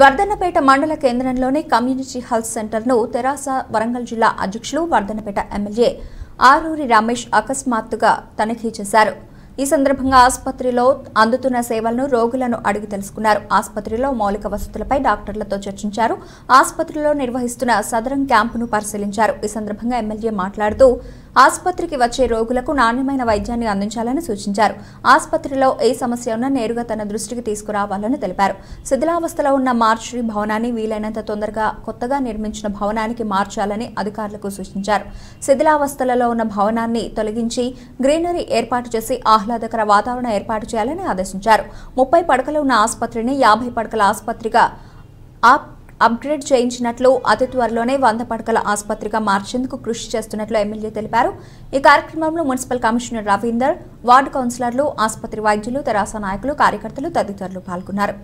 వర్ధన్నపేట మండల కేంద్రంలోని community health centre ను తెరాస వరంగల్ జిల్లా అధ్యక్షులు వర్ధన్నపేట ఎమ్మెల్యే ఆరూరి రమేష్ అకస్మాత్తుగా తనిఖీ చేశారు ఈ సందర్భంగా ఆసుపత్రిలో అందుతున్న సేవలను రోగులను అడిగి తెలుసుకున్నారు ఆసుపత్రిలో మౌలిక వసతులపై డాక్టర్లతో చర్చించారు ఆసుపత్రిలో నిర్వహిస్తున్న సదరం క్యాంపును పరిశీలించారు ఈ సందర్భంగా ఎమ్మెల్యే మాట్లాడుతూ ఆసుపత్రికి వచ్చే రోగులకు నాణ్యమైన వైద్యాన్ని అందించాలని సూచించారు ఆసుపత్రిలో ఏ సమస్య ఉన్నా నేరుగా తన దృష్టికి తీసుకురావాలని తెలిపారు శిథిలావస్థలో ఉన్న మార్చురీ భవనాన్ని వీలైనంత తొందరగా కొత్తగా నిర్మించిన భవనానికి మార్చాలని అధికారులకు సూచించారు శిథిలావస్థలలో ఉన్న భవనాన్ని తొలగించి గ్రీనరీ ఏర్పాటు చేసి ఆహ్లాదకర వాతావరణం ఏర్పాటు చేయాలని ఆదేశించారు ముప్పై పడకలు ఉన్న ఆసుపత్రిని యాభై పడకల ఆసుపత్రిగా ఆప్ అప్గ్రేడ్ చేయించినట్లు అతి త్వరలోనే వంద పడకల ఆసుపత్రిగా మార్చేందుకు కృషి చేస్తున్నట్లు ఎమ్మెల్యే తెలిపారు ఈ కార్యక్రమంలో మున్సిపల్ కమిషనర్ రవీందర్ వార్డు కౌన్సిలర్లు ఆసుపత్రి వైద్యులు తెరాస నాయకులు కార్యకర్తలు తదితరులు పాల్గొన్నారు